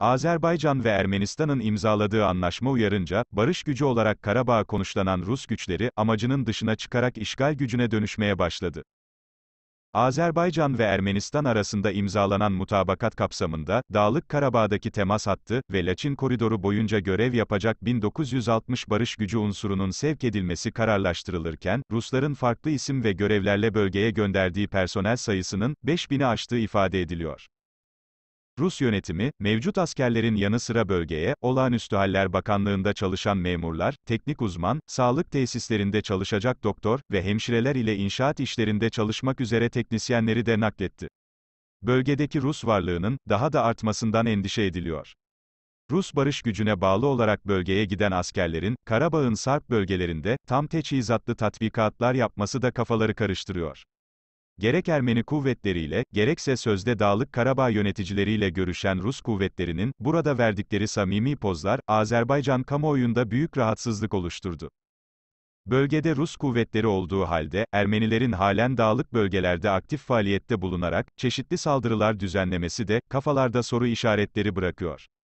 Azerbaycan ve Ermenistan'ın imzaladığı anlaşma uyarınca, barış gücü olarak Karabağ konuşlanan Rus güçleri, amacının dışına çıkarak işgal gücüne dönüşmeye başladı. Azerbaycan ve Ermenistan arasında imzalanan mutabakat kapsamında, Dağlık Karabağ'daki temas hattı ve Laçin koridoru boyunca görev yapacak 1960 barış gücü unsurunun sevk edilmesi kararlaştırılırken, Rusların farklı isim ve görevlerle bölgeye gönderdiği personel sayısının 5000'i aştığı ifade ediliyor. Rus yönetimi, mevcut askerlerin yanı sıra bölgeye, Olağanüstü Haller Bakanlığında çalışan memurlar, teknik uzman, sağlık tesislerinde çalışacak doktor ve hemşireler ile inşaat işlerinde çalışmak üzere teknisyenleri de nakletti. Bölgedeki Rus varlığının daha da artmasından endişe ediliyor. Rus barış gücüne bağlı olarak bölgeye giden askerlerin, Karabağ'ın Sarp bölgelerinde, tam teçhizatlı tatbikatlar yapması da kafaları karıştırıyor gerek Ermeni kuvvetleriyle, gerekse sözde Dağlık Karabağ yöneticileriyle görüşen Rus kuvvetlerinin, burada verdikleri samimi pozlar, Azerbaycan kamuoyunda büyük rahatsızlık oluşturdu. Bölgede Rus kuvvetleri olduğu halde, Ermenilerin halen dağlık bölgelerde aktif faaliyette bulunarak, çeşitli saldırılar düzenlemesi de, kafalarda soru işaretleri bırakıyor.